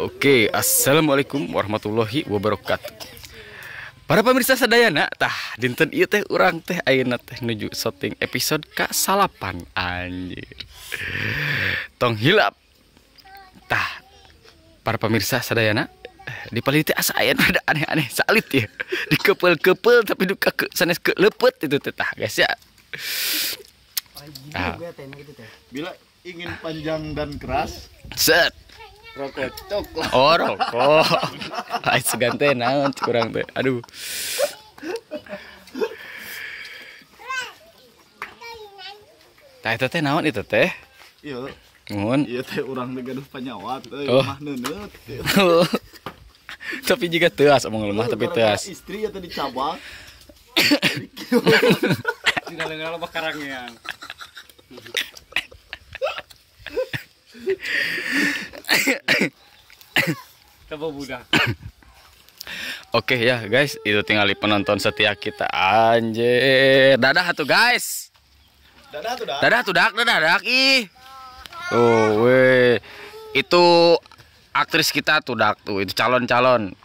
Oke, assalamualaikum warahmatullahi wabarakatuh. Para pemirsa sedayana tah dinten iya teh urang teh ayeuna teh nuju syuting episode ka salapan anjir. Tong hilap. Tah para pemirsa sedayana di palit teh asa aya ada aneh-aneh salit ya. di kepel kepel tapi duka ke sanes ke lepet itu teh tah guys ya. Gitu ya ah. gitu Bila ingin panjang dan keras, set rokok coklat oh rokok ais gante naon kurang teh aduh Tah itu teh naon itu teh? Iya. Mun. Iya teh urang teh gaduh panyawat euy, oh. mah neuneut. tapi juga teas omong lemah tapi teas. Istri ya tadi cabang. Tinggal dengar lo karangnya. Coba budak. Oke ya guys, itu tinggal di penonton setia kita anjir. Dadah tuh guys. Dadah tuh dak. Dadah tuh dak, dadah dak ih. Oh we. Itu aktris kita tuh dak tuh, itu calon-calon.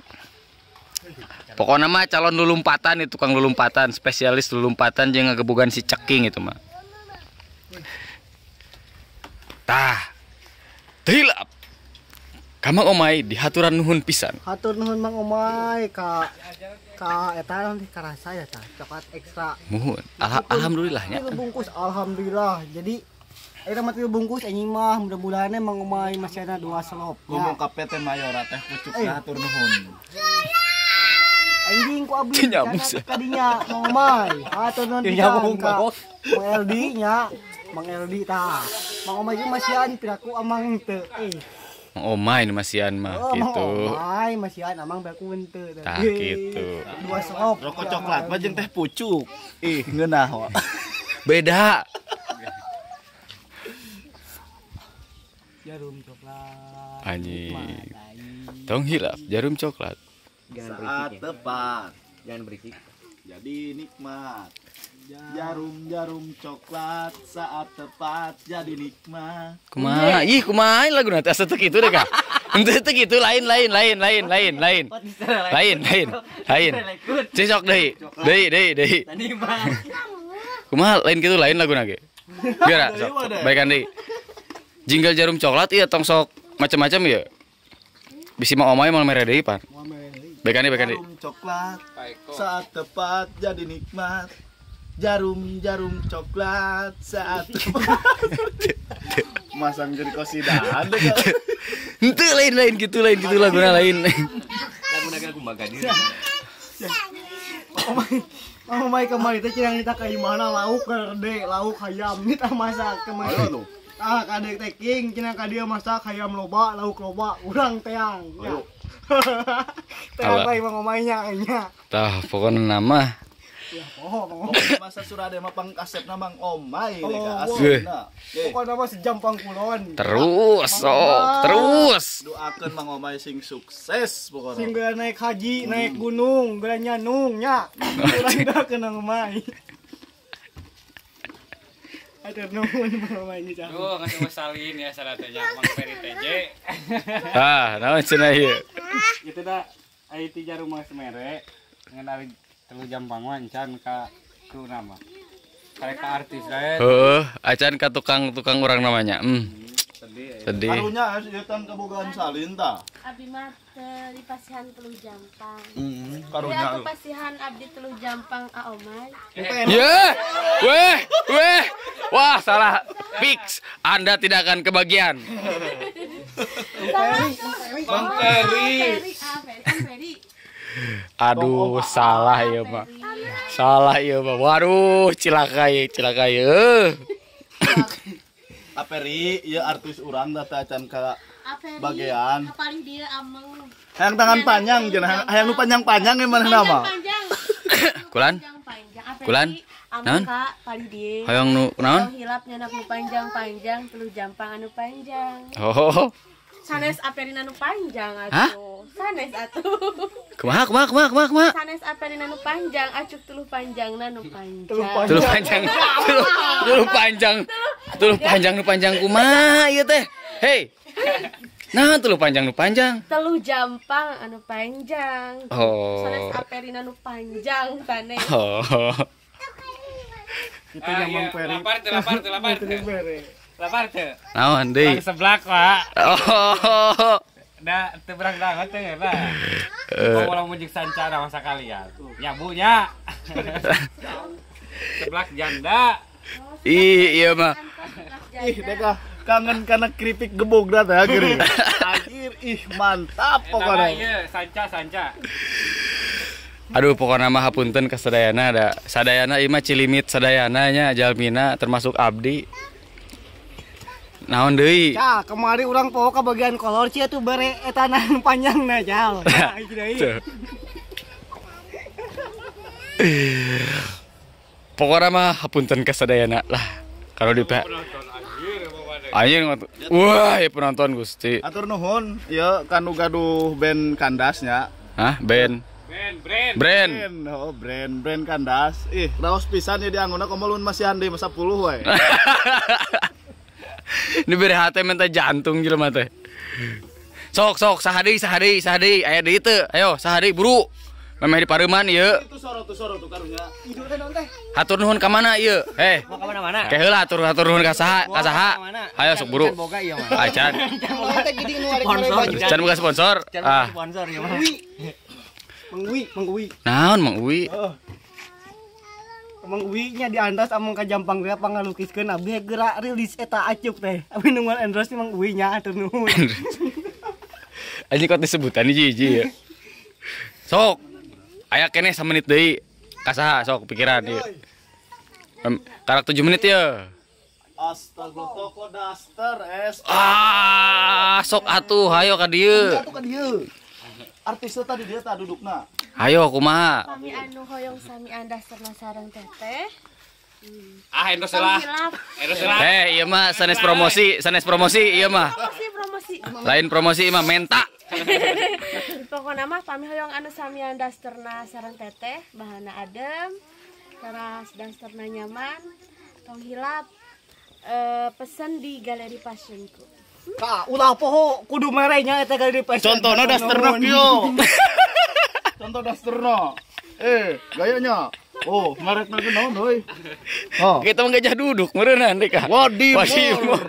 Pokoknya mah calon lulumpatan itu tukang lulumpatan, spesialis lulumpatan jangan kebukan si ceking itu mah. Tah hilap Kamu omai di haturan nuhun pisan hatur nuhun mang omai kak kak eta nanti kara saya ta coklat ekstra muhun Al alhamdulillahnya bungkus alhamdulillah jadi Eta mati bungkus ini mah mudah bulannya mang omai masih ada dua selop. Ya. Ngomong ka PT Mayora teh pucuk eh. hatur nuhun. Anjing ku abdi nyamuk tadinya mang omai. Hatur nuhun. Nyamuk Mang LD nya. Mang LD tah. Mang Omay masian piraku amang teu. Eh. Mang Omay nu masian mah oh, gitu. Mang Omay masian amang piraku henteu. Tah gitu Dua sok. Rokok coklat mah teh pucuk. Ih, ngeunah wa. Beda. jarum coklat. Anjing. Tong hilap jarum coklat. Ya. Saat tepat. Jangan berisik. Jadi nikmat jarum-jarum coklat saat tepat jadi nikmat kumaha iya. ih kumaha lagu nanti asa teu itu deh kak Itu itu gitu lain lain lain lain lain lain lain lain lain cocok deh deh deh deh kumaha lain gitu lain lagu nage biar sok baikan deh jarum coklat iya tong sok macam-macam ya bisa mau omai mau meredei pan baikan deh baikan deh coklat saat tepat jadi nikmat jarum jarum coklat saat masang jadi kosida ada ente lain lain gitu lain gitu lagu lain lagu naga aku ya. makan ini Oh my kemarin itu cirang kita kayak mana lauk kerde lauk ayam kita masak kemarin ah kadek teking cina kadia masak ayam loba lauk loba urang teang ya apa yang mah ngomainya tah pokoknya nama Ya, oh, masa surade mah pang kasep omai oh, ka nah. eh. sejam pangkulon. Terus oh, terus. Doakan mang omai sing sukses pokona. Sing naik haji, naik gunung, geura nungnya, nya. Urang kenang omai. Atur nuhun mang omai nya. Duh, ngasih wasalin ya saratanya mang Ferry TJ. Ah, naon cenah ieu? Itu dah ai ti rumah semere ngenari telu jam bangun can ka kru nama karek artis lain eh. heeh acan ka tukang tukang orang namanya hmm. hmm sedih karunya harus dietan ya kabogaan salin ta abdi mah eh, di pasihan telu jampang heeh hmm, iya, karunya aku pasihan abdi telu jampang a omay eh. ya weh weh wah salah fix anda tidak akan kebagian Bang Ferry. Aduh, oh, oh, oh, salah ya, Pak. Salah ya, Pak. Waduh, celaka ya, celaka ya. Aperi, ya artis urang data acan bagian. Paling dia ameng. tangan panjang cenah. yang lu panjang-panjang emang nama. Kulan? Kulan? Naon? Yang dia. Hayang nu naon? Hilapnya nak panjang-panjang, telu jampang anu panjang. Oh sanes aperin anu panjang atuh sanes atuh kumaha kumaha kumaha kumaha kumaha sanes aperin anu panjang acuk teluh panjang nanu panjang Teluh panjang tuluh panjang Teluh panjang nu panjang kumaha ieu teh hei Nah, teluh panjang nu panjang. Teluh jampang anu panjang. Oh. Sanes aperin anu panjang sanes. Oh. Itu yang ah, iya. memperi. Lapar, lapar, lapar. Lapar tuh. Naon deui? Seblak, Pak. Oh. Da teu berang dangot ya pak. Eh. Mau ulang mujik sancara masa kalian. Ya Bu nya. Seblak janda. Ih, iya mah. Ih, deka kangen karena keripik gebog dah teh geuring. Anjir, ih mantap eh, pokoknya. Iya, sanca sanca. Aduh pokoknya mah hapunten kesadayana ada. Sadayana ima iya Cilimit sadayananya Jalmina termasuk Abdi naon deui ya kemari orang poho ke bagian kolor cia tuh bare etanan panjang nah jal pokoknya mah hapunten kesadayana lah kalau di pak Anjir Wah, ya penonton Gusti. Atur nuhun, ya kanu gaduh band kandasnya. Hah, band? Brand, brand. Brand. brand. Oh, brand, brand kandas. Ih, raos pisan ya diangguna komo masih andi masa puluh we. ini beri hati minta jantung jelema teh sok sok sahadi sahadi sahadi ayah di itu ayo sahadi buru memang di pareman iya hatur nuhun ke mana iya eh kayak lah hatur hatur nuhun ke saha ke saha ayo sok buru acan can buka sponsor ah iya, mengui mengui naon mengui oh emang uinya di andas among ka jampang ge apa ngalukiskeun abdi geura rilis eta acuk teh Abi nungguan endros emang uinya, atuh nuhun aja kok disebutan hiji hiji ya sok aya kene menit deui kasaha sok pikiran ieu iya. um, karak 7 menit ya Astagfirullah daster es ah sok atuh hayo ka dieu artis tadi dia tak duduk nak. Ayo kumaha? Kami anu hoyong sami anda sarna sareng teteh. Ah endorse lah. Endorse lah. Eh, iya mah sanes promosi, sanes promosi iya mah. Promosi promosi. Lain promosi mah menta. Pokoknya mah kami hoyong anu sami anda sarna sareng teteh, bahana adem, keras dan sarna nyaman, tong hilap. Uh, eh, pesan di galeri fashionku. Hmm? Ka ulah poho kudu merenya eta galeri pasien. Contohna dasterna kieu. Contoh Dasterna, Eh, gayanya. Oh, merek merek naon doi. Oh. Kita gajah duduk meureunna deui ka. Wadimor. Wadimor.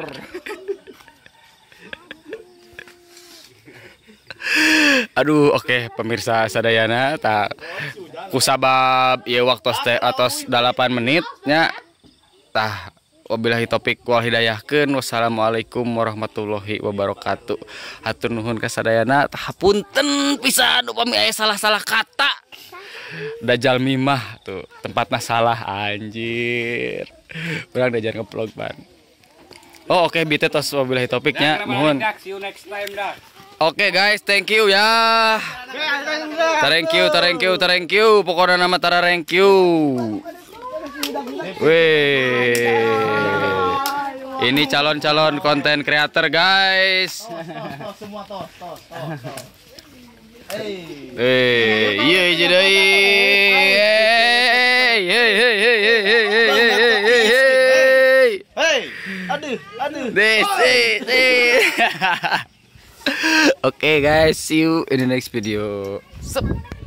Aduh, oke okay, pemirsa sadayana tak kusabab ya waktu atau 8 menitnya tah wabillahi topik wal hidayahkeun wassalamualaikum warahmatullahi wabarakatuh hatur nuhun kasadayana hapunten pisan upami aya salah-salah kata dajal mimah tuh tempatnya salah anjir kurang dajar ngeplog ban oh oke okay, bite tos wabillahi topiknya mohon Oke okay, guys, thank you ya. Thank you, thank you, thank you. Pokoknya nama Tara thank you. Wih. Ini calon-calon konten kreator guys. Semua tos, tos, tos, Eh, iya aja deh. Hey, hey, hey, hey, hey, hey, hey, hey, hey. Hey, aduh, aduh. This, this, this. Oke guys, see you in the next video. Sup.